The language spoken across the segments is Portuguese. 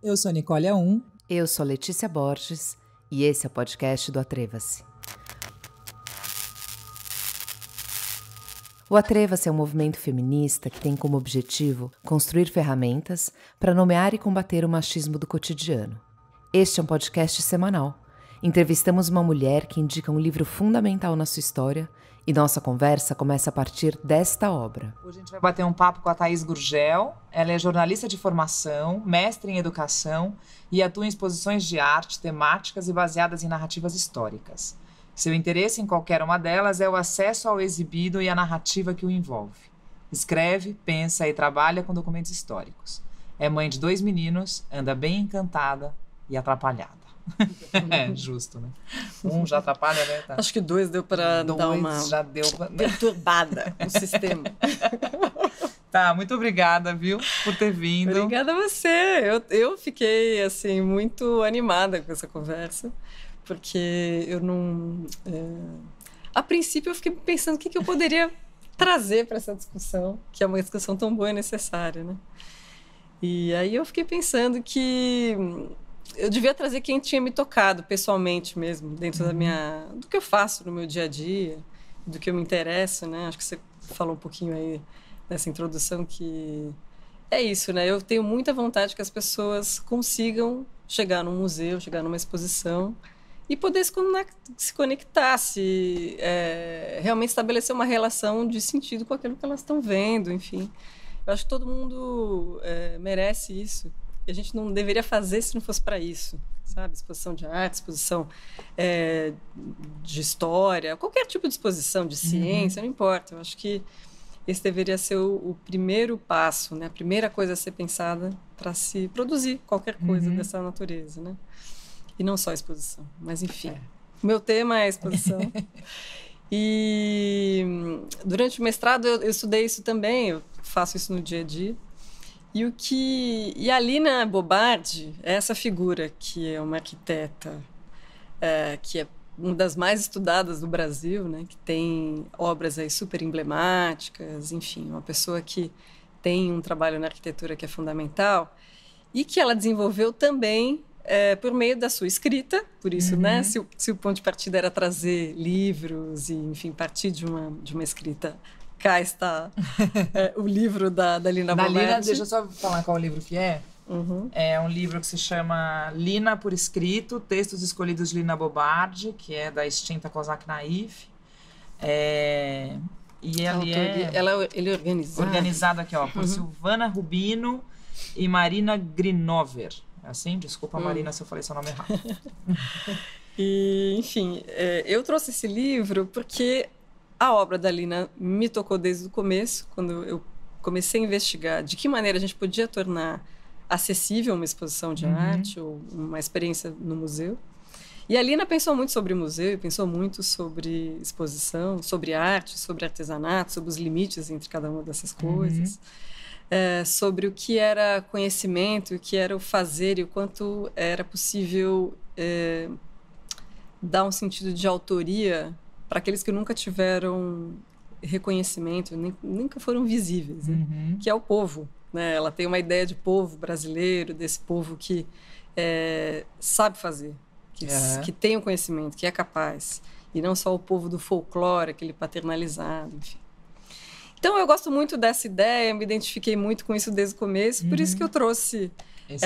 Eu sou Nicole A1. Eu sou Letícia Borges e esse é o podcast do Atreva-se. O Atreva-se é um movimento feminista que tem como objetivo construir ferramentas para nomear e combater o machismo do cotidiano. Este é um podcast semanal Entrevistamos uma mulher que indica um livro fundamental na sua história e nossa conversa começa a partir desta obra. Hoje a gente vai bater um papo com a Thaís Gurgel. Ela é jornalista de formação, mestre em educação e atua em exposições de arte temáticas e baseadas em narrativas históricas. Seu interesse em qualquer uma delas é o acesso ao exibido e à narrativa que o envolve. Escreve, pensa e trabalha com documentos históricos. É mãe de dois meninos, anda bem encantada e atrapalhada. é, justo, né? Um já atrapalha, né? Tá. Acho que dois deu para dar uma já deu pra... perturbada no sistema. Tá, muito obrigada, viu, por ter vindo. Obrigada a você. Eu, eu fiquei, assim, muito animada com essa conversa, porque eu não. É... A princípio, eu fiquei pensando o que, que eu poderia trazer para essa discussão, que é uma discussão tão boa e necessária, né? E aí eu fiquei pensando que eu devia trazer quem tinha me tocado pessoalmente mesmo, dentro uhum. da minha. do que eu faço no meu dia a dia, do que eu me interesso, né? Acho que você falou um pouquinho aí nessa introdução que. É isso, né? Eu tenho muita vontade que as pessoas consigam chegar num museu, chegar numa exposição e poder se conectar, se é, realmente estabelecer uma relação de sentido com aquilo que elas estão vendo, enfim. Eu acho que todo mundo é, merece isso que a gente não deveria fazer se não fosse para isso, sabe? Exposição de arte, exposição é, de história, qualquer tipo de exposição de uhum. ciência, uhum. não importa. Eu acho que esse deveria ser o, o, primeiro passo, né? A primeira coisa a ser pensada para se produzir qualquer coisa uhum. dessa natureza, né? E não só exposição, mas enfim. É. O meu tema é exposição. e durante o mestrado eu, eu estudei isso também, eu faço isso no dia a dia. E o que e a Lina Bobardi, é essa figura que é uma arquiteta é, que é uma das mais estudadas do Brasil, né, que tem obras aí super emblemáticas, enfim, uma pessoa que tem um trabalho na arquitetura que é fundamental e que ela desenvolveu também é, por meio da sua escrita, por isso, né, uhum. né, se, se, o ponto de partida era trazer livros e, enfim, partir de uma, de uma escrita cá está é, o livro da, da Lina Da Lina, deixa eu só falar qual o livro que é. Uhum. É um livro que se chama Lina por Escrito, Textos Escolhidos de Lina Bobardi, que é da extinta Cosac Naif. É, e é ela é, ela, ele é organizado. organizado aqui, ó, por uhum. Silvana Rubino e Marina Grinover. É assim? Desculpa, hum. Marina, se eu falei seu nome errado. e, enfim, é, eu trouxe esse livro porque a obra da Lina me tocou desde o começo, quando eu comecei a investigar de que maneira a gente podia tornar acessível uma exposição de uhum. arte ou uma experiência no museu. E a Lina pensou muito sobre museu, pensou muito sobre exposição, sobre arte, sobre artesanato, sobre os limites entre cada uma dessas uhum. coisas, uhum. é, sobre o que era conhecimento, o que era o fazer e o quanto era possível é, dar um sentido de autoria para aqueles que nunca tiveram reconhecimento, nem, nunca foram visíveis, né? uhum. que é o povo. Né? Ela tem uma ideia de povo brasileiro, desse povo que é, sabe fazer, que, uhum. que tem o conhecimento, que é capaz. E não só o povo do folclore, aquele paternalizado, enfim. Então, eu gosto muito dessa ideia, me identifiquei muito com isso desde o começo, uhum. por isso que eu uhum. trouxe esse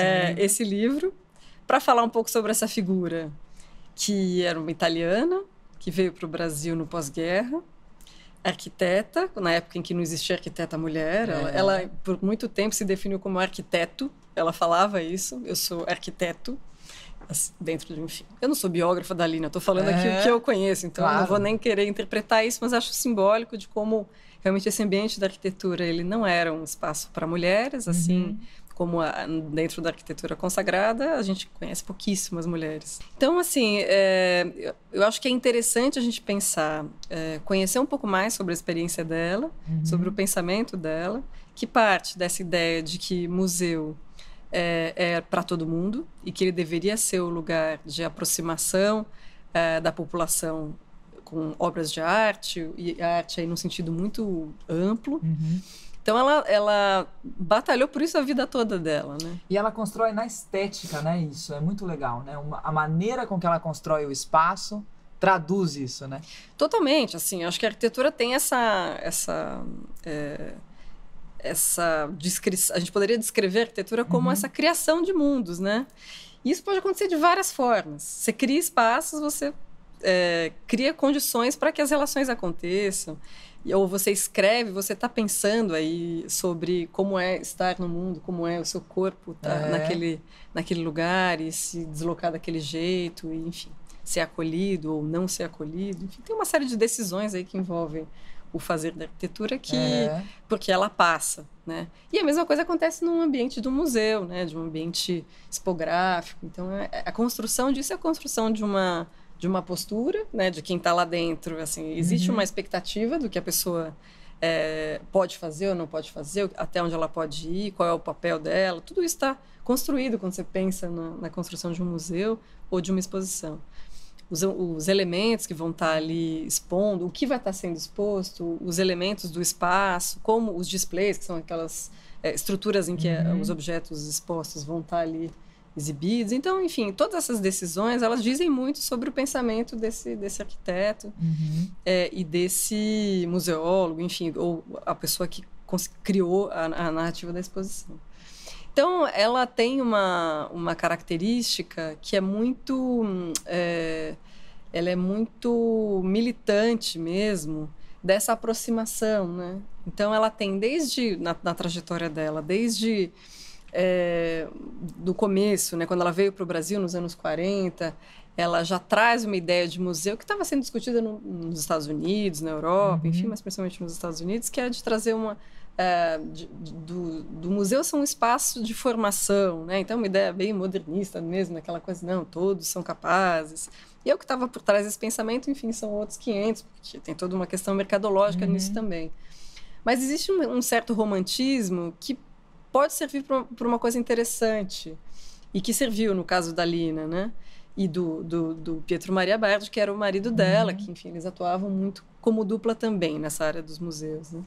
é, livro, livro para falar um pouco sobre essa figura que era uma italiana, que veio para o Brasil no pós-guerra, arquiteta, na época em que não existia arquiteta mulher. É. Ela, ela, por muito tempo, se definiu como arquiteto, ela falava isso, eu sou arquiteto. Dentro de, enfim, eu não sou biógrafa da Lina, estou falando é. aqui o que é, eu conheço, então claro. eu não vou nem querer interpretar isso, mas acho simbólico de como realmente esse ambiente da arquitetura ele não era um espaço para mulheres, assim. Uhum como a, dentro da arquitetura consagrada, a gente conhece pouquíssimas mulheres. Então, assim, é, eu acho que é interessante a gente pensar, é, conhecer um pouco mais sobre a experiência dela, uhum. sobre o pensamento dela, que parte dessa ideia de que museu é, é para todo mundo e que ele deveria ser o lugar de aproximação é, da população com obras de arte, e arte aí num sentido muito amplo. Uhum. Então ela, ela batalhou por isso a vida toda dela, né? E ela constrói na estética, né? Isso é muito legal, né? Uma, a maneira com que ela constrói o espaço traduz isso, né? Totalmente, assim. Acho que a arquitetura tem essa essa é, essa descrição. A gente poderia descrever a arquitetura como uhum. essa criação de mundos, né? E isso pode acontecer de várias formas. Você cria espaços, você é, cria condições para que as relações aconteçam ou você escreve, você está pensando aí sobre como é estar no mundo, como é o seu corpo estar tá é. naquele, naquele lugar e se deslocar daquele jeito, e, enfim, ser acolhido ou não ser acolhido. Enfim, tem uma série de decisões aí que envolvem o fazer da arquitetura que é. porque ela passa, né? E a mesma coisa acontece num ambiente do museu, né? De um ambiente expográfico. Então, é, a construção disso é a construção de uma de uma postura, né, de quem está lá dentro. Assim, existe uhum. uma expectativa do que a pessoa é, pode fazer ou não pode fazer, até onde ela pode ir, qual é o papel dela. Tudo isso está construído quando você pensa na, na, construção de um museu ou de uma exposição. Os, os elementos que vão estar tá ali expondo, o que vai estar tá sendo exposto, os elementos do espaço, como os displays, que são aquelas é, estruturas em que é, uhum. os objetos expostos vão estar tá ali exibidos. Então, enfim, todas essas decisões, elas dizem muito sobre o pensamento desse, desse arquiteto uhum. é, e desse museólogo, enfim, ou a pessoa que criou a, a narrativa da exposição. Então, ela tem uma, uma característica que é muito... É, ela é muito militante mesmo dessa aproximação, né? Então, ela tem desde, na, na trajetória dela, desde é, do começo, né? Quando ela veio para o Brasil nos anos 40, ela já traz uma ideia de museu que estava sendo discutida no, nos Estados Unidos, na Europa, uhum. enfim, mas principalmente nos Estados Unidos, que é de trazer uma é, do, do, museu ser um espaço de formação, né? Então uma ideia bem modernista mesmo, aquela coisa não, todos são capazes. E eu é que estava por trás desse pensamento, enfim, são outros 500, porque tem toda uma questão mercadológica uhum. nisso também. Mas existe um, um certo romantismo que pode servir para uma coisa interessante. E que serviu no caso da Lina, né? E do, do, do Pietro Maria Bardi, que era o marido uhum. dela, uhum. que, enfim, eles atuavam muito como dupla também nessa área dos museus, né?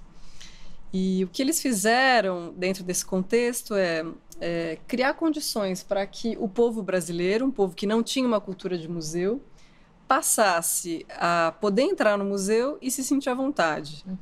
E o que eles fizeram dentro desse contexto é, é criar condições para que o povo brasileiro, um povo que não tinha uma cultura de museu, passasse a poder entrar no museu e se sentir à vontade. Uhum.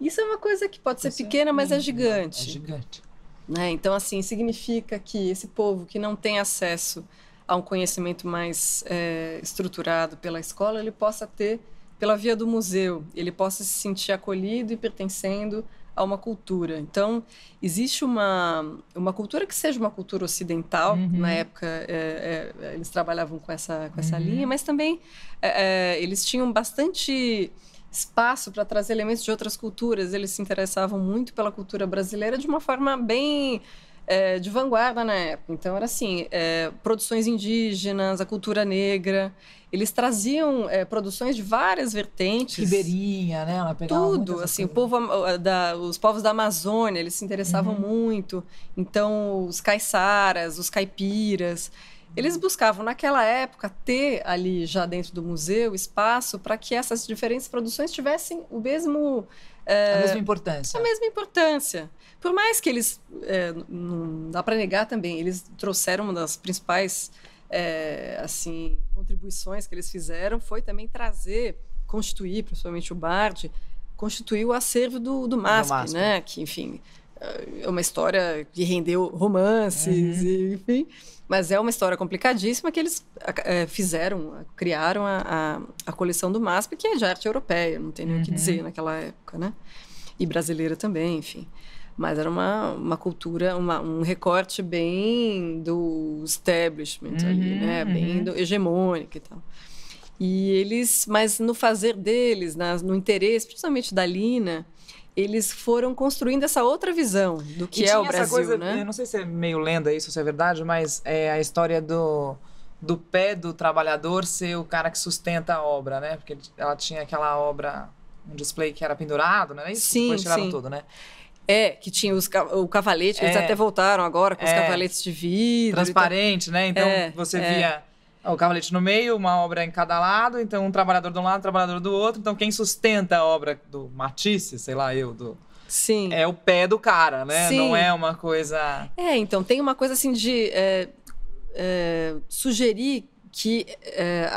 Isso é uma coisa que pode ser é pequena, mas é gigante. Né? É gigante. Né? Então, assim, significa que esse povo que não tem acesso a um conhecimento mais é, estruturado pela escola, ele possa ter pela via do museu, ele possa se sentir acolhido e pertencendo a uma cultura. Então, existe uma, uma cultura que seja uma cultura ocidental, uhum. na época é, é, eles trabalhavam com essa, com essa uhum. linha, mas também é, é eles tinham bastante espaço para trazer elementos de outras culturas. Eles se interessavam muito pela cultura brasileira de uma forma bem é, de vanguarda na época. Então, era assim: é, produções indígenas, a cultura negra. Eles traziam é, produções de várias vertentes. Ribeirinha, né? Ela tudo. Assim, o povo, da, os povos da Amazônia, eles se interessavam uhum. muito. Então, os caiçaras, os caipiras. Eles buscavam, naquela época, ter ali já dentro do museu espaço para que essas diferentes produções tivessem o mesmo. É, a mesma importância. A mesma importância. Por mais que eles. É, não dá para negar também, eles trouxeram uma das principais é, assim contribuições que eles fizeram foi também trazer, constituir, principalmente o Bard, constituir o acervo do, do MASP, do MASP. né? Que, enfim, é uma história que rendeu romances, uhum. e, enfim. Mas é uma história complicadíssima que eles é, fizeram, criaram a, a, a, coleção do MASP, que é de arte europeia, não tem nem o que uhum. dizer naquela época, né? E brasileira também, enfim. Mas era uma, uma cultura, uma, um recorte bem do establishment uhum, ali, né? Bem uhum. do, hegemônico e tal. E eles, mas no fazer deles, no interesse, principalmente da Lina, eles foram construindo essa outra visão do que e é o Brasil, coisa, né? Eu não sei se é meio lenda isso, se é verdade, mas é a história do do pé do trabalhador ser o cara que sustenta a obra, né? Porque ela tinha aquela obra, um display que era pendurado, né? Isso sim, Depois tiraram sim. tudo, né? É, que tinha os, o cavalete, é, eles até voltaram agora com é, os cavaletes de vidro. Transparente, né? Então é, você é. via o cavalete no meio, uma obra em cada lado, então um trabalhador de um lado, um trabalhador do outro. Então quem sustenta a obra do Matisse, sei lá eu, do, Sim. É o pé do cara, né? Sim. Não é uma coisa. É, então, tem uma coisa assim de é, é, sugerir que é,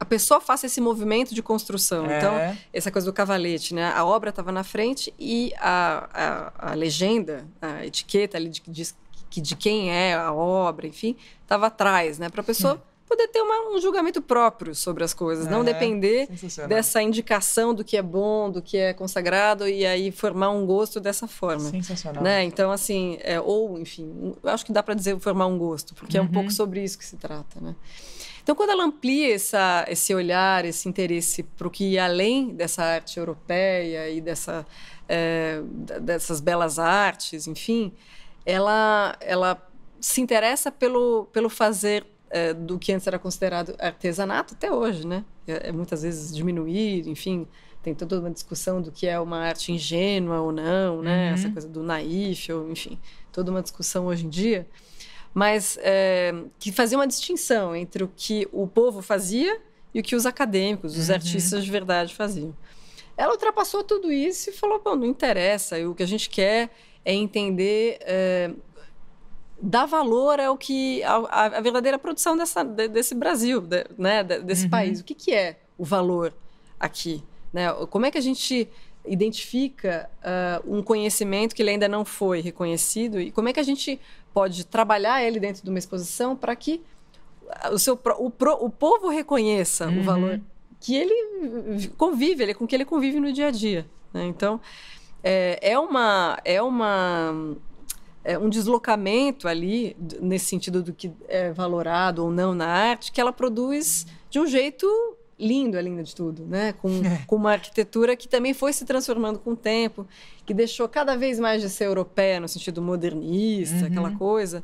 a, pessoa faça esse movimento de construção. É. Então, essa coisa do cavalete, né? A obra estava na frente e a, a, a, legenda, a etiqueta ali de, de, de quem é a obra, enfim, estava atrás, né? Para a pessoa hum poder ter uma, um julgamento próprio sobre as coisas, é, não depender dessa indicação do que é bom, do que é consagrado e aí formar um gosto dessa forma. Sensacional. Né? Então, assim, é, ou, enfim, acho que dá para dizer formar um gosto, porque uhum. é um uhum. pouco sobre isso que se trata, né? Então, quando ela amplia essa, esse olhar, esse interesse para o que ia além dessa arte europeia e dessa, é, dessas belas artes, enfim, ela, ela se interessa pelo, pelo fazer é, do que antes era considerado artesanato até hoje, né? É, é muitas vezes diminuir, enfim, tem toda uma discussão do que é uma arte ingênua ou não, né? Uhum. Essa coisa do naif, ou, enfim, toda uma discussão hoje em dia. Mas é, que fazia uma distinção entre o que o povo fazia e o que os acadêmicos, os uhum. artistas de verdade faziam. Ela ultrapassou tudo isso e falou: bom, não interessa, o que a gente quer é entender é, dar valor ao que a, a verdadeira produção dessa, desse Brasil, né, desse uhum. país. O que, que é o valor aqui? Né? Como é que a gente identifica uh, um conhecimento que ele ainda não foi reconhecido e como é que a gente pode trabalhar ele dentro de uma exposição para que o, seu, o, pro, o povo reconheça uhum. o valor que ele convive, ele, com que ele convive no dia a dia. Né? Então, é, é, uma, é uma é, um deslocamento ali, nesse sentido do que é valorado ou não na arte, que ela produz de um jeito lindo, é linda de tudo, né? Com, é. com uma arquitetura que também foi se transformando com o tempo, que deixou cada vez mais de ser europeia, no sentido modernista, uhum. aquela coisa,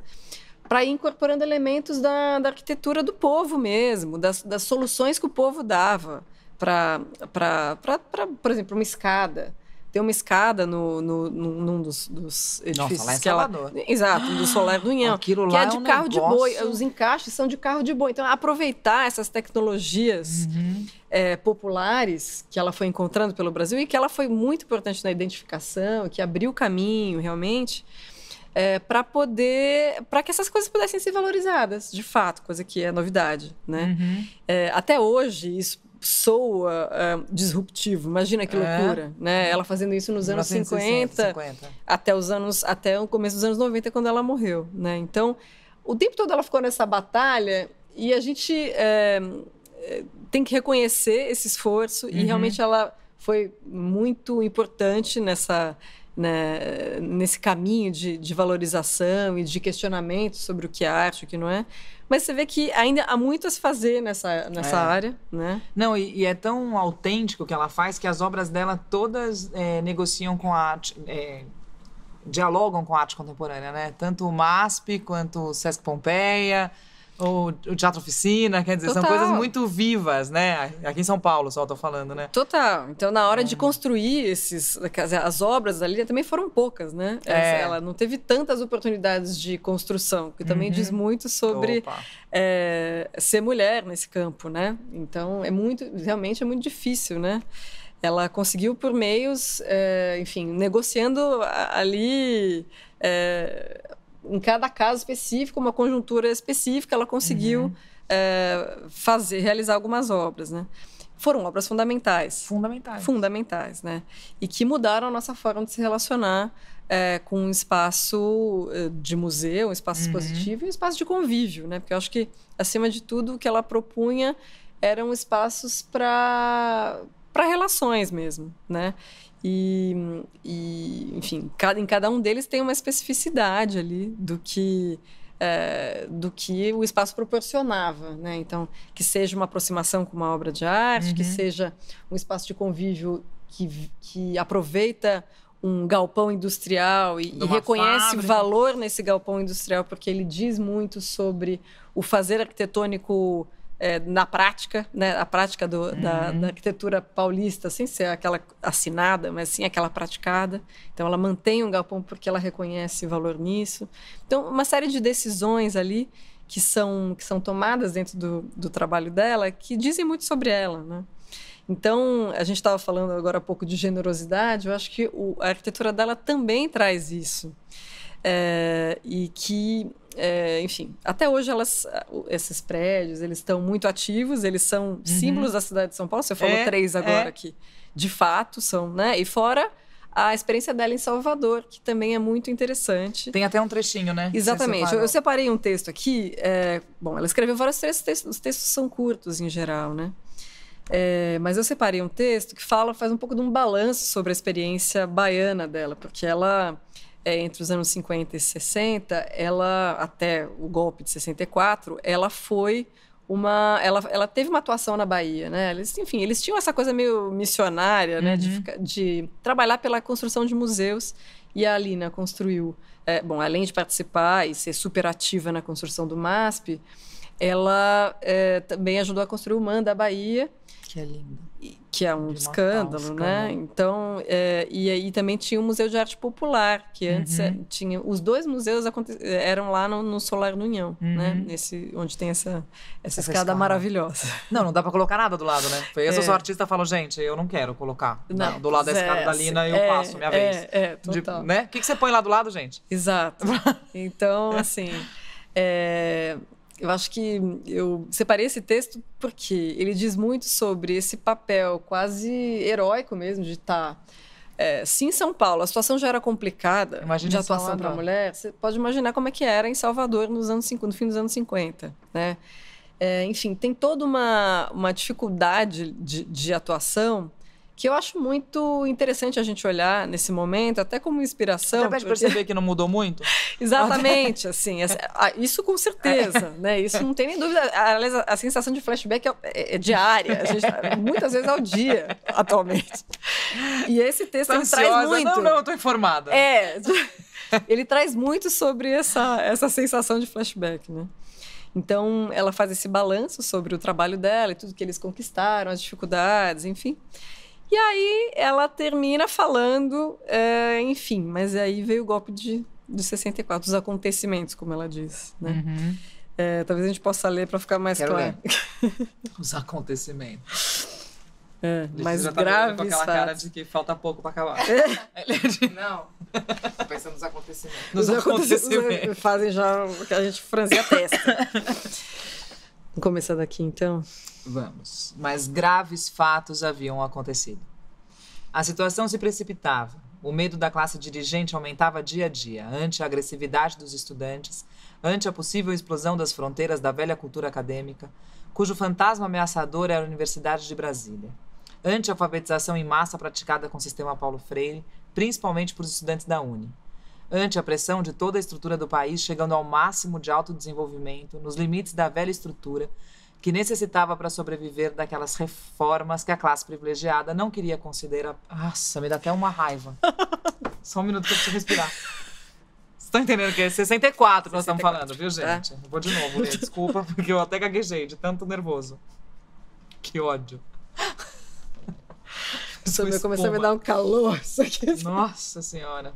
para ir incorporando elementos da, da arquitetura do povo mesmo, das, das soluções que o povo dava para, por exemplo, uma escada tem uma escada no, no, num dos, dos edifícios. Nossa, lá é em Ela, exato, do Solar do União. Aquilo lá que é, é de é um carro negócio... de boi. Os encaixes são de carro de boi. Então, aproveitar essas tecnologias uhum. é, populares que ela foi encontrando pelo Brasil e que ela foi muito importante na identificação, que abriu o caminho realmente. É, eh, para poder para que essas coisas pudessem ser valorizadas de fato coisa que é novidade né uhum. é, até hoje isso soa uh, disruptivo. Imagina que é. loucura, é. né? Uhum. Ela fazendo isso nos anos 50, 50, até os anos até o começo dos anos 90 quando ela morreu, né? Então, o tempo todo ela ficou nessa batalha e a gente é, tem que reconhecer esse esforço uhum. e realmente ela foi muito importante nessa né, nesse caminho de, de, valorização e de questionamento sobre o que é arte, o que não é. Mas você vê que ainda há muito a se fazer nessa, nessa é. área, né? Não, e, e, é tão autêntico que ela faz que as obras dela todas é, negociam com a arte... É, dialogam com a arte contemporânea, né? Tanto o MASP quanto o Sesc Pompeia, o, o teatro oficina, quer dizer, Total. são coisas muito vivas, né? Aqui em São Paulo só estou falando, né? Total. Então, na hora de hum. construir esses, as obras ali né, também foram poucas, né? É. Ela não teve tantas oportunidades de construção, que também uhum. diz muito sobre é, ser mulher nesse campo, né? Então, é muito, realmente é muito difícil, né? ela conseguiu por meios, é, enfim, negociando ali é, em cada caso específico, uma conjuntura específica, ela conseguiu uhum. é, fazer, realizar algumas obras, né? Foram obras fundamentais. Fundamentais. Fundamentais, né? E que mudaram a nossa forma de se relacionar é, com um espaço eh, de museu, um espaço uhum. expositivo e um espaço de convívio, né? Porque eu acho que, acima de tudo, o que ela propunha eram espaços para para relações mesmo, né? E, e enfim, cada, em cada um deles tem uma especificidade ali do que é, do que o espaço proporcionava, né? Então, que seja uma aproximação com uma obra de arte, uhum. que seja um espaço de convívio que, que aproveita um galpão industrial e, e reconhece fábrica. valor nesse galpão industrial porque ele diz muito sobre o fazer arquitetônico é, na prática, né, a prática do, uhum. da, da, uhum. arquitetura paulista, sem ser aquela assinada, mas sim aquela praticada. Então, ela mantém um galpão porque ela reconhece valor nisso. Então, uma série de decisões ali que são, que são tomadas dentro do, do trabalho dela que dizem muito sobre ela, né? Então, a gente estava falando agora há pouco de generosidade, eu acho que o, a arquitetura dela também traz isso. É, e que é, enfim, até hoje elas, esses prédios, eles estão muito ativos, eles são uhum. símbolos da cidade de São Paulo. Você falou é, três é. agora é. aqui. De fato, são, né? E fora a experiência dela em Salvador, que também é muito interessante. Tem até um trechinho, né? Exatamente. Eu, eu, separei um texto aqui. É, bom, ela escreveu vários textos, os textos são curtos em geral, né? É, mas eu separei um texto que fala, faz um pouco de um balanço sobre a experiência baiana dela, porque ela é, entre os anos 50 e 60, ela, até o golpe de 64, ela foi uma ela, ela teve uma atuação na Bahia, né? Eles, enfim, eles tinham essa coisa meio missionária, uhum. né? De, uhum. ficar, de trabalhar pela construção de museus. E a Alina construiu, é, bom, além de participar e ser super ativa na construção do MASP, ela é, também ajudou a construir o Man da Bahia. Que é lindo. Que é um, escândalo, né? Então, é, e aí também tinha o Museu de Arte Popular, que uhum. antes uhum. tinha. Os dois museus é, eram lá no, no Solar do União, né? uhum. né? Nesse, onde tem essa, essa, essa escada, maravilhosa. Não, não dá pra colocar nada do lado, né? Foi isso, é. eu sou é. artista falo, gente, eu não quero colocar. Né? Não, do lado da escada da Lina, eu passo minha vez. É, é, total. De, né? O que, que você põe lá do lado, gente? Exato. então, assim. É, eu acho que eu separei esse texto porque ele diz muito sobre esse papel quase heróico mesmo de estar. Tá, é, em São Paulo a situação já era complicada Imagina de atuação para a mulher, você pode imaginar como é que era em Salvador nos anos 50, no fim dos anos 50, né? É, enfim, tem toda uma, uma dificuldade de, de atuação que eu acho muito interessante a gente olhar nesse momento, até como inspiração. Você pra perceber que não mudou muito? Exatamente, assim, isso com certeza, é. né? Isso não tem nem dúvida. Aliás, a, a sensação de flashback é, é, é diária, gente, tá muitas vezes ao dia, atualmente. E esse texto ele traz muito. Não, não, eu tô informada. É, ele traz muito sobre essa, essa sensação de flashback, né? Então, ela faz esse balanço sobre o trabalho dela e tudo que eles conquistaram, as dificuldades, enfim. E aí ela termina falando, é, enfim, mas aí veio o golpe de, de 64, os acontecimentos, como ela diz, né? Uhum. É, talvez a gente possa ler para ficar mais Quero claro. os acontecimentos. É, mas tá graves com aquela fatos. cara de que falta pouco para acabar. É. é Não. Tô pensando nos acontecimentos. Nos, nos acontecimentos. acontecimentos. Fazem já que a gente franzia a testa. Vamos começar daqui então? Vamos. Mas graves fatos haviam acontecido. A situação se precipitava. O medo da classe dirigente aumentava dia a dia, ante a agressividade dos estudantes, ante a possível explosão das fronteiras da velha cultura acadêmica, cujo fantasma ameaçador era a Universidade de Brasília, ante a alfabetização em massa praticada com o sistema Paulo Freire, principalmente por estudantes da Uni ante a pressão de toda a estrutura do país chegando ao máximo de autodesenvolvimento, nos limites da velha estrutura, que necessitava para sobreviver daquelas reformas que a classe privilegiada não queria considerar. Nossa, me dá até uma raiva. Só um minuto para eu respirar. Vocês estão tá entendendo que é 64 que nós estamos falando, viu, gente? Tá? Vou de novo ler, desculpa, porque eu até gaguejei de tanto nervoso. Que ódio. Isso começou a me dar um calor. Isso assim. aqui. Nossa senhora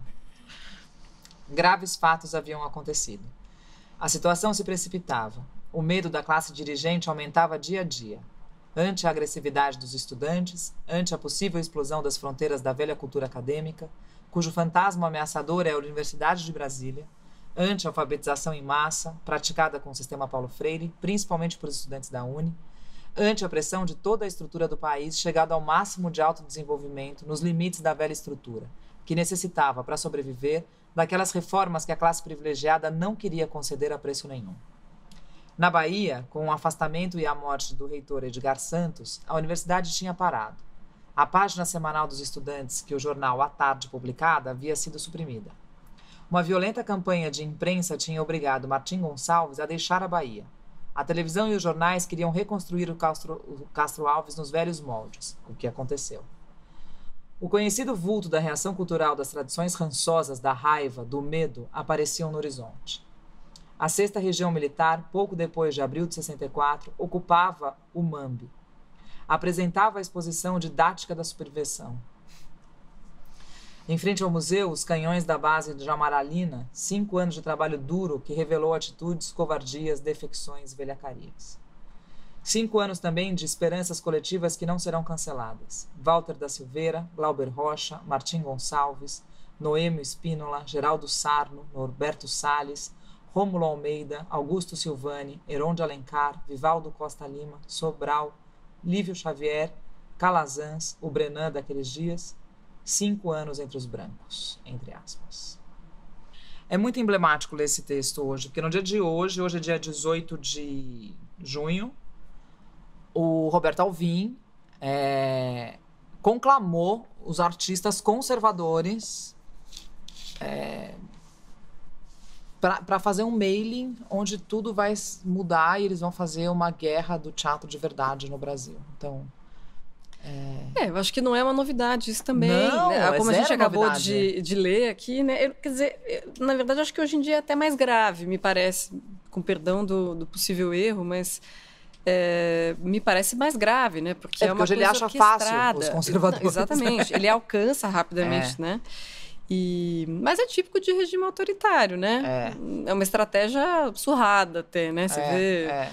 graves fatos haviam acontecido. A situação se precipitava. O medo da classe dirigente aumentava dia a dia. Ante a agressividade dos estudantes, ante a possível explosão das fronteiras da velha cultura acadêmica, cujo fantasma ameaçador é a Universidade de Brasília, ante a alfabetização em massa, praticada com o sistema Paulo Freire, principalmente por estudantes da Uni, ante a pressão de toda a estrutura do país chegada ao máximo de autodesenvolvimento nos limites da velha estrutura, que necessitava, para sobreviver, daquelas reformas que a classe privilegiada não queria conceder a preço nenhum. Na Bahia, com o afastamento e a morte do reitor Edgar Santos, a universidade tinha parado. A página semanal dos estudantes que o jornal À Tarde publicada havia sido suprimida. Uma violenta campanha de imprensa tinha obrigado Martim Gonçalves a deixar a Bahia. A televisão e os jornais queriam reconstruir o Castro, o Castro Alves nos velhos moldes, o que aconteceu. O conhecido vulto da reação cultural das tradições rançosas da raiva, do medo, apareciam no horizonte. A sexta região militar, pouco depois de abril de 64, ocupava o Mambi. Apresentava a exposição didática da supervisão. Em frente ao museu, os canhões da base de Jamaralina, cinco anos de trabalho duro que revelou atitudes, covardias, defecções, velhacarias. Cinco anos também de esperanças coletivas que não serão canceladas. Walter da Silveira, Glauber Rocha, Martim Gonçalves, Noêmio Espínola, Geraldo Sarno, Norberto Salles, Rômulo Almeida, Augusto Silvani, Heron de Alencar, Vivaldo Costa Lima, Sobral, Lívio Xavier, Calazans, o Brenan daqueles dias, cinco anos entre os brancos, entre aspas. É muito emblemático ler esse texto hoje, porque no dia de hoje, hoje é dia 18 de junho, o Roberto Alvim é, conclamou os artistas conservadores é, para fazer um mailing onde tudo vai mudar e eles vão fazer uma guerra do teatro de verdade no Brasil. Então. É, é eu acho que não é uma novidade isso também. Não, né? Como a gente acabou de, de, ler aqui, né? Eu, quer dizer, eu, na verdade, acho que hoje em dia é até mais grave, me parece, com perdão do, do possível erro, mas é, me parece mais grave, né? Porque é, é porque é uma hoje coisa ele acha fácil os conservadores. exatamente, ele alcança rapidamente, é. né? E, mas é típico de regime autoritário, né? É, é uma estratégia surrada até, né? Você é, vê. É.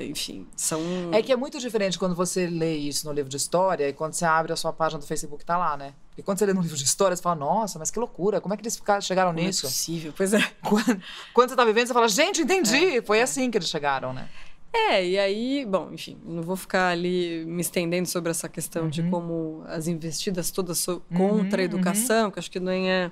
é. enfim, são. É que é muito diferente quando você lê isso no livro de história e quando você abre a sua página do Facebook, tá lá, né? E quando você lê no livro de história, você fala, nossa, mas que loucura, como é que eles ficaram, chegaram como é nisso? É possível, pois é. Quando, quando você tá vivendo, você fala, gente, entendi, foi assim que eles chegaram, né? É, e aí, bom, enfim, não vou ficar ali me estendendo sobre essa questão uhum. de como as investidas todas so uhum, contra uhum, a educação, uhum. que acho que nem é,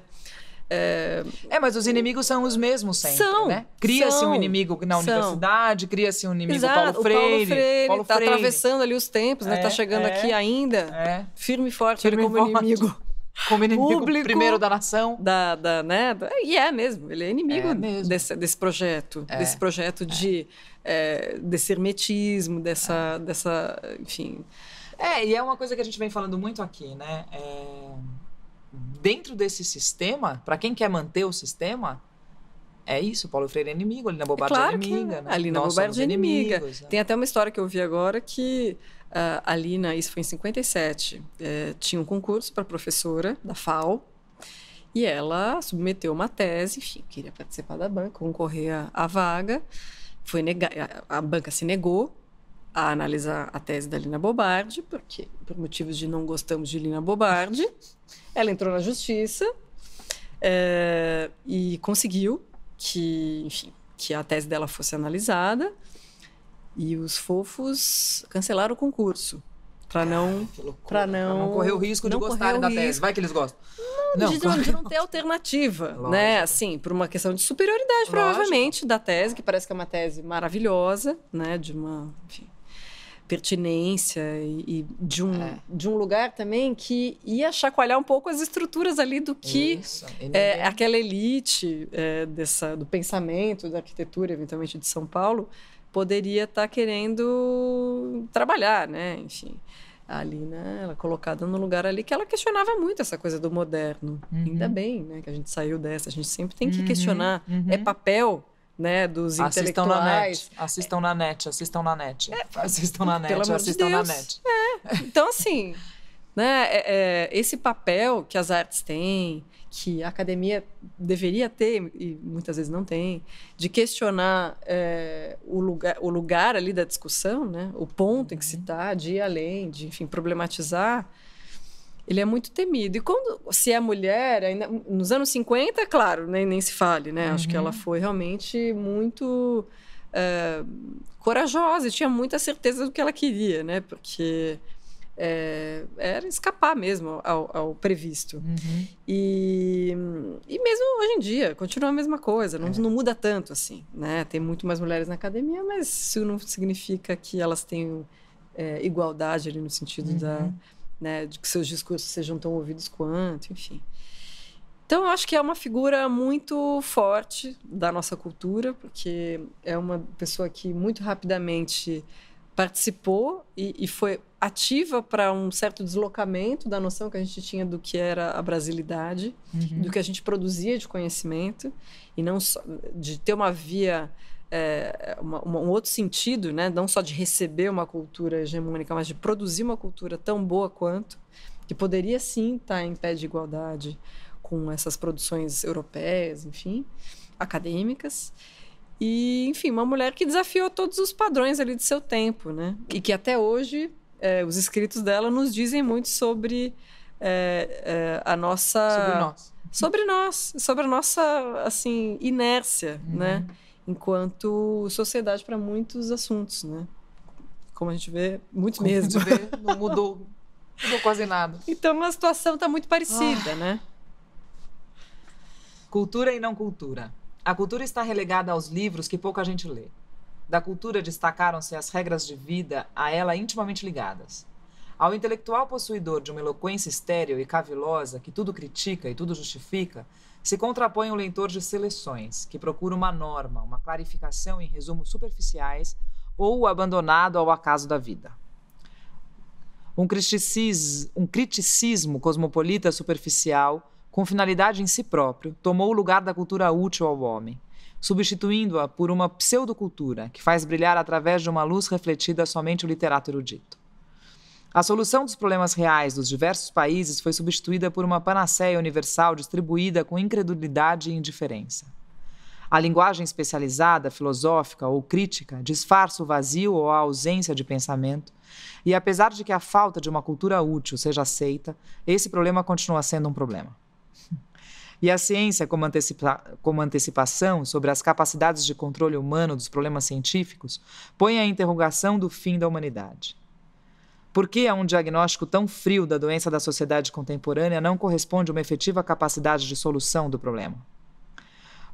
é. É... mas os inimigos são os mesmos sempre, são, né? Cria-se um inimigo na universidade, cria-se um inimigo Exato, Paulo Freire. O Paulo Freire, está atravessando ali os tempos, né? Tá é, né? chegando é, aqui ainda, é. firme e forte, firme ele é como forte. inimigo como inimigo Público primeiro da nação. Da, da, né? E é mesmo, ele é inimigo é mesmo. Desse, desse projeto, é. desse projeto é. de é, desse hermetismo, dessa, é. dessa, enfim. É, e é uma coisa que a gente vem falando muito aqui, né? É, dentro desse sistema, para quem quer manter o sistema, é isso, Paulo Freire é inimigo, Alina na Bobardi é, claro é inimiga. É. Né? Bobardi é inimiga. né? Tem até uma história que eu vi agora que uh, isso foi em 57, eh, tinha um concurso para professora da FAO, e ela submeteu uma tese, enfim, queria participar da banca, concorrer à, vaga, foi negar, a, a, banca se negou a analisar a tese da Lina Bobardi, porque por motivos de não gostamos de Lina Bobardi, ela entrou na justiça é, e conseguiu que, enfim, que a tese dela fosse analisada. E os fofos cancelaram o concurso. Pra não, ah, pra não. Pra não correr o risco de gostarem da risco. tese. Vai que eles gostam. Não, não de, de, não ter alternativa. Né? Lógico. né? Assim, por uma questão de superioridade, Lógico. provavelmente, da tese, que parece que é uma tese maravilhosa, né? De uma. Enfim, pertinência e, e de, um, é. de um lugar também que ia chacoalhar um pouco as estruturas ali do que é, aquela elite é, dessa, do pensamento, da arquitetura, eventualmente de São Paulo, poderia estar tá querendo trabalhar, né? Enfim, ali, né? Ela colocada num lugar ali que ela questionava muito essa coisa do moderno. Uhum. Ainda bem, né? Que a gente saiu dessa. A gente sempre tem que uhum. questionar. É uhum. É papel né, dos assistam intelectuais. Na net, assistam na net, assistam na net, é, assistam na net, assistam de na net. É. Então, assim, né, é, é, esse papel que as artes têm, que a academia deveria ter, e muitas vezes não tem, de questionar é, o, lugar, o lugar ali da discussão, né, o ponto uhum. em que se está, uhum. de ir além, de, enfim, problematizar ele é muito temido. E quando se é mulher, ainda, nos anos 50, é claro, nem, né, nem se fale, né? Uhum. Acho que ela uhum. foi realmente muito é, corajosa e tinha muita certeza do que ela queria, né? Porque é, era escapar mesmo ao, ao previsto. Uhum. E, e mesmo hoje em dia, continua a mesma coisa, não, é. não muda tanto assim, né? Tem muito mais mulheres na academia, mas isso não significa que elas tenham eh, igualdade ali no sentido uhum. da né? De que seus discursos sejam tão ouvidos quanto, enfim. Então, eu acho que é uma figura muito forte da nossa cultura, porque é uma pessoa que muito rapidamente participou e, e foi ativa para um certo deslocamento da noção que a gente tinha do que era a brasilidade, uhum. do que a gente produzia de conhecimento, e não só de ter uma via é, uma, uma, um outro sentido, né? não só de receber uma cultura hegemônica, mas de produzir uma cultura tão boa quanto, que poderia sim estar tá em pé de igualdade com essas produções europeias, enfim, acadêmicas. E, enfim, uma mulher que desafiou todos os padrões ali de seu tempo, né? E que até hoje é, os escritos dela nos dizem muito sobre é, é, a nossa. Sobre nós. Sobre nós, sobre a nossa, assim, inércia, né? uhum. né? enquanto sociedade para muitos assuntos, né? Como a gente vê, muitos Como mesmo. A gente vê, não mudou, mudou quase nada. Então a situação está muito parecida, ah. né? Cultura e não cultura. A cultura está relegada aos livros que pouca gente lê. Da cultura destacaram-se as regras de vida a ela intimamente ligadas. Ao intelectual possuidor de uma eloquência estéril e cavilosa que tudo critica e tudo justifica, se contrapõe o leitor de seleções, que procura uma norma, uma clarificação em resumos superficiais ou abandonado ao acaso da vida. Um um criticismo cosmopolita superficial, com finalidade em si próprio, tomou o lugar da cultura útil ao homem, substituindo-a por uma pseudocultura que faz brilhar através de uma luz refletida somente o literato erudito. A solução dos problemas reais dos diversos países foi substituída por uma panaceia universal distribuída com incredulidade e indiferença. A linguagem especializada, filosófica ou crítica disfarça o vazio ou a ausência de pensamento, e apesar de que a falta de uma cultura útil seja aceita, esse problema continua sendo um problema. E a ciência, como, antecipa como antecipação sobre as capacidades de controle humano dos problemas científicos, põe a interrogação do fim da humanidade. Por que a é um diagnóstico tão frio da doença da sociedade contemporânea não corresponde uma efetiva capacidade de solução do problema?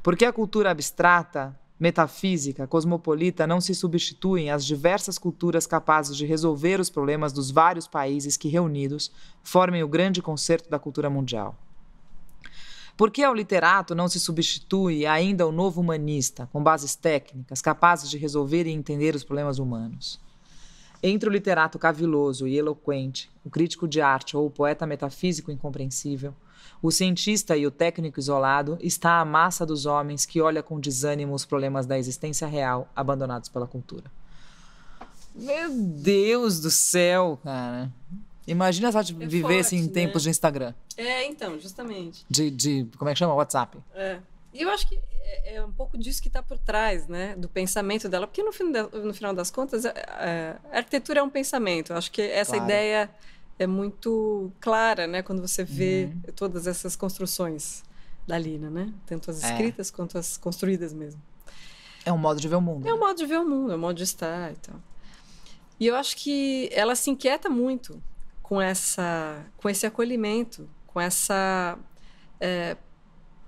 Por que a cultura abstrata, metafísica, cosmopolita não se substituem às diversas culturas capazes de resolver os problemas dos vários países que, reunidos, formem o grande concerto da cultura mundial? Por que ao literato não se substitui ainda o novo humanista, com bases técnicas capazes de resolver e entender os problemas humanos? Entre o literato caviloso e eloquente, o crítico de arte ou o poeta metafísico incompreensível, o cientista e o técnico isolado está a massa dos homens que olha com desânimo os problemas da existência real abandonados pela cultura. Meu Deus do céu, cara. Imagina se ela é vivesse assim, forte, em tempos né? de Instagram. É, então, justamente. De, de, como é que chama? WhatsApp. É. E eu acho que é, é um pouco disso que está por trás, né, do pensamento dela, porque no, fim no final das contas, a, é, a, é, arquitetura é um pensamento. Eu acho que essa claro. ideia é muito clara, né, quando você vê uhum. todas essas construções da Lina, né, tanto as escritas é. quanto as construídas mesmo. É um modo de ver o mundo. É um né? modo de ver o mundo, é um modo de estar e tal. E eu acho que ela se inquieta muito com essa, com esse acolhimento, com essa é,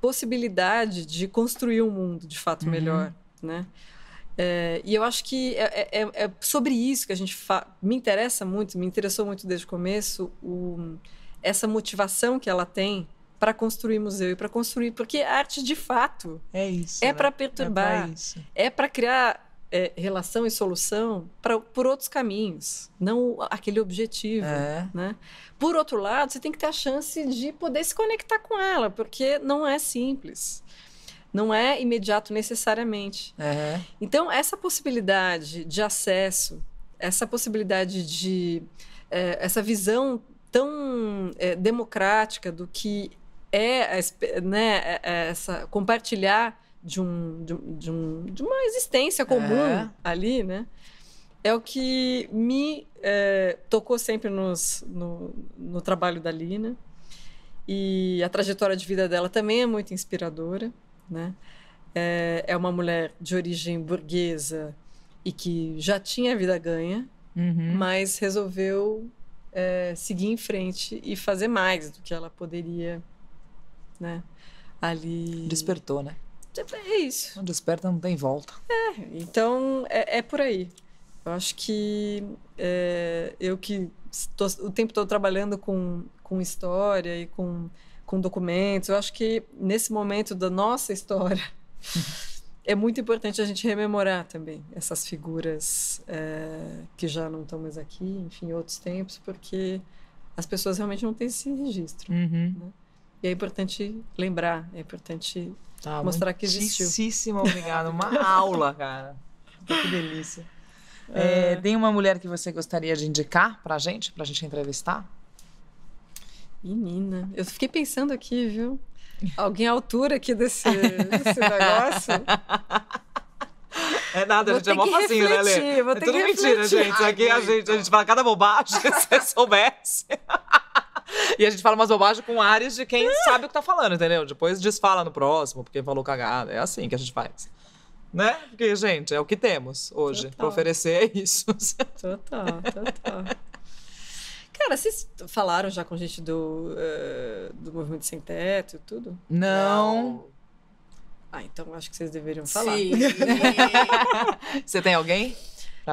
possibilidade de construir um mundo de fato uhum. melhor, uhum. né? É, e eu acho que é, é, é, é sobre isso que a gente me interessa muito, me interessou muito desde o começo o, essa motivação que ela tem para construir museu e para construir porque arte de fato é isso é né? para é perturbar é para criar é, relação e solução pra, por outros caminhos, não aquele objetivo. É. Né? Por outro lado, você tem que ter a chance de poder se conectar com ela, porque não é simples. Não é imediato necessariamente. É. Então, essa possibilidade de acesso, essa possibilidade de. É, essa visão tão é, democrática do que é né, é, essa compartilhar de, um, de, de, um, de uma existência comum é. ali, né? É o que me é, tocou sempre nos, no, no trabalho da Lina. E a trajetória de vida dela também é muito inspiradora, né? É, é uma mulher de origem burguesa e que já tinha a vida ganha, uhum. mas resolveu é, seguir em frente e fazer mais do que ela poderia, né? Ali... Despertou, né? Tipo, é isso. Não desperta, não tem volta. É, então é, é por aí. Eu acho que é, eu que estou, o tempo todo trabalhando com, com história e com, com documentos, eu acho que nesse momento da nossa história é muito importante a gente rememorar também essas figuras é, que já não estão mais aqui, enfim, outros tempos, porque as pessoas realmente não têm esse registro. Uhum. Né? E é importante lembrar, é importante tá, mostrar que existiu. Muitíssimo obrigado. Uma aula, cara. Que delícia. É... É, tem uma mulher que você gostaria de indicar pra gente, pra gente entrevistar? Menina, eu fiquei pensando aqui, viu? Alguém à altura aqui desse, desse negócio? É nada, vou gente, é mó facinho, né, Lê? É tudo mentira, gente. Aqui a gente, a gente fala cada bobagem, se você soubesse. E a gente fala umas bobagens com Ares de quem sabe o que tá falando, entendeu? Depois desfala no próximo, porque falou cagada. É assim que a gente faz. Né? Porque, gente, é o que temos hoje. Total. Pra oferecer é isso. Total, total. Cara, vocês falaram já com gente do, uh, do Movimento Sem Teto e tudo? Não. Ah, então acho que vocês deveriam falar. Sim. Você tem alguém?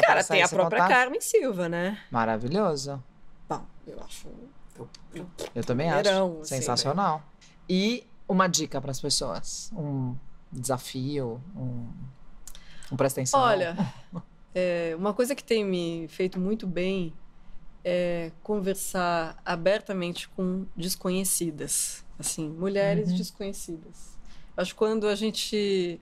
Cara, tem a própria contar? Carmen Silva, né? Maravilhosa. Bom, eu acho eu também Primeirão, acho. Sensacional. Assim, né? E uma dica para as pessoas, um desafio, um, um presta atenção. Olha, é, uma coisa que tem me feito muito bem é conversar abertamente com desconhecidas, assim, mulheres uhum. desconhecidas. Acho que quando a gente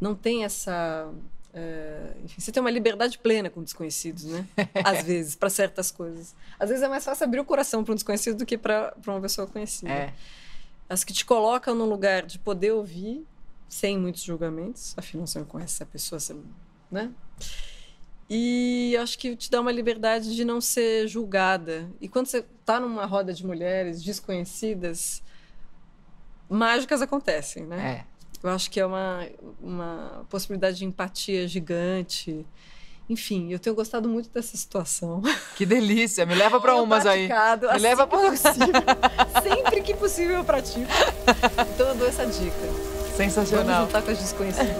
não tem essa é, enfim, você tem uma liberdade plena com desconhecidos, né? Às vezes, para certas coisas. Às vezes é mais fácil abrir o coração para um desconhecido do que para uma pessoa conhecida. É. As que te colocam num lugar de poder ouvir, sem muitos julgamentos, afinal você não conhece essa pessoa, você, né? E acho que te dá uma liberdade de não ser julgada. E quando você está numa roda de mulheres desconhecidas, mágicas acontecem, né? É. Eu acho que é uma, uma possibilidade de empatia gigante. Enfim, eu tenho gostado muito dessa situação. Que delícia! Me leva para umas aí. Me assim leva para Sempre que possível eu pratico. Então eu dou essa dica. Sensacional. Vamos juntar com as desconhecidas.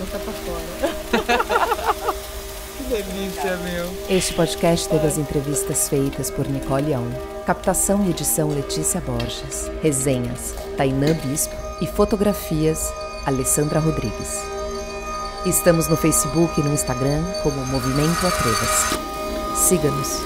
Botar para fora. que delícia, meu. Este podcast teve as entrevistas feitas por Nicole Aum. Captação e edição Letícia Borges. Resenhas Tainã Bispo e fotografias Alessandra Rodrigues. Estamos no Facebook e no Instagram como Movimento Atrevas. Siga-nos.